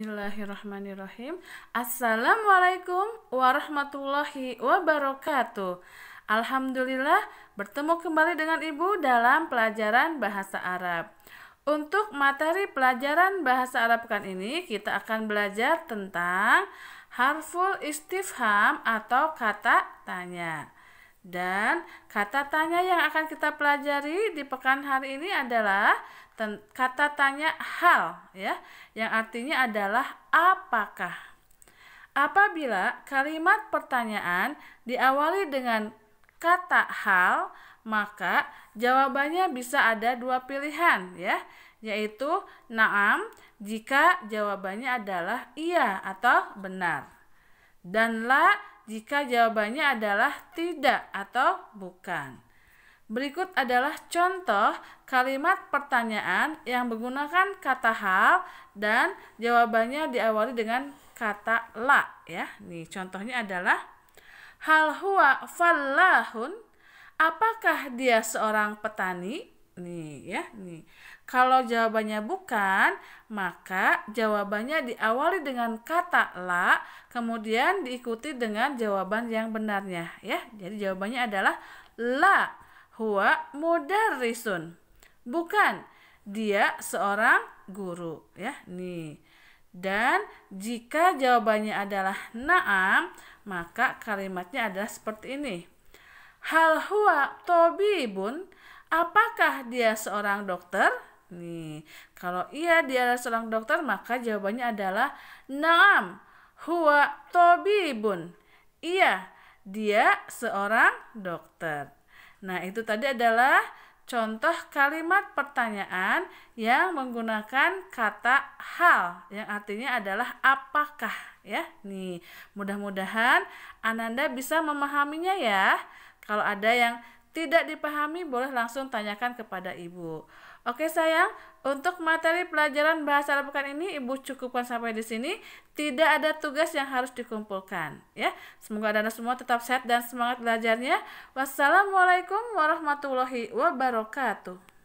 Bismillahirrahmanirrahim. Assalamualaikum warahmatullahi wabarakatuh. Alhamdulillah bertemu kembali dengan Ibu dalam pelajaran bahasa Arab. Untuk materi pelajaran bahasa Arab kan ini kita akan belajar tentang harful istifham atau kata tanya. Dan kata tanya yang akan kita pelajari di pekan hari ini adalah kata tanya hal ya, yang artinya adalah apakah. Apabila kalimat pertanyaan diawali dengan kata hal, maka jawabannya bisa ada dua pilihan ya, yaitu naam jika jawabannya adalah iya atau benar. Dan la jika jawabannya adalah tidak atau bukan. Berikut adalah contoh kalimat pertanyaan yang menggunakan kata hal dan jawabannya diawali dengan kata la ya. Nih contohnya adalah hal huwa fallahun. Apakah dia seorang petani? Nih ya, nih. Kalau jawabannya bukan, maka jawabannya diawali dengan kata la, kemudian diikuti dengan jawaban yang benarnya ya. Jadi jawabannya adalah la huwa mudarrisun. Bukan dia seorang guru ya. Nih. Dan jika jawabannya adalah naam, maka kalimatnya adalah seperti ini. Hal huwa tobibun Apakah dia seorang dokter? Nih, kalau iya dia adalah seorang dokter, maka jawabannya adalah Naam, huwa tobibun. Iya, dia seorang dokter. Nah, itu tadi adalah contoh kalimat pertanyaan yang menggunakan kata hal yang artinya adalah apakah ya. Nih, mudah-mudahan Ananda bisa memahaminya ya. Kalau ada yang tidak dipahami boleh langsung tanyakan kepada ibu. Oke sayang, untuk materi pelajaran bahasa Arab pekan ini ibu cukupkan sampai di sini. Tidak ada tugas yang harus dikumpulkan, ya. Semoga Anda semua tetap sehat dan semangat belajarnya. Wassalamualaikum warahmatullahi wabarakatuh.